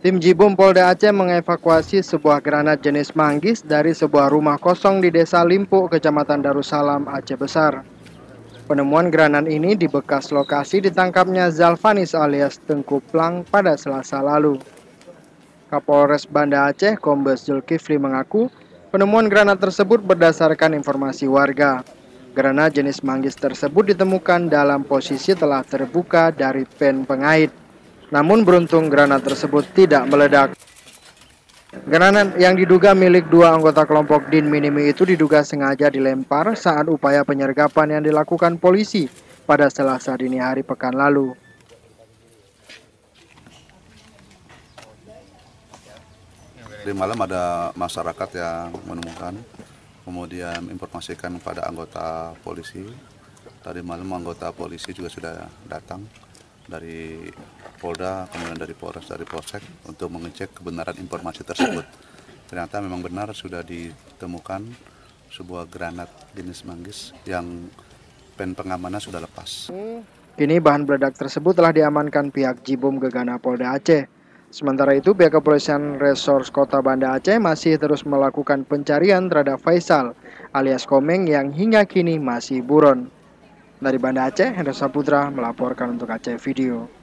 Tim Jibung Polda Aceh mengevakuasi sebuah granat jenis manggis dari sebuah rumah kosong di Desa Limpu, Kecamatan Darussalam, Aceh Besar. Penemuan granat ini di bekas lokasi ditangkapnya Zalfanis alias Tengku Plang pada selasa lalu. Kapolres Banda Aceh, Kombes Zulkifli mengaku, penemuan granat tersebut berdasarkan informasi warga. Granat jenis manggis tersebut ditemukan dalam posisi telah terbuka dari pen pengait. Namun beruntung granat tersebut tidak meledak. Granat yang diduga milik dua anggota kelompok Din Minimi itu diduga sengaja dilempar saat upaya penyergapan yang dilakukan polisi pada Selasa dini hari pekan lalu. Di malam ada masyarakat yang menemukan, kemudian informasikan pada anggota polisi. Tadi malam anggota polisi juga sudah datang dari Polda, kemudian dari Polres, dari Polsek untuk mengecek kebenaran informasi tersebut. Ternyata memang benar sudah ditemukan sebuah granat jenis manggis yang pen pengamannya sudah lepas. Kini bahan peledak tersebut telah diamankan pihak Jibom Gegana Polda Aceh. Sementara itu pihak kepolisian Resors Kota Banda Aceh masih terus melakukan pencarian terhadap Faisal alias Komeng yang hingga kini masih buron. Dari Banda Aceh, Hendra Saputra melaporkan untuk Aceh Video.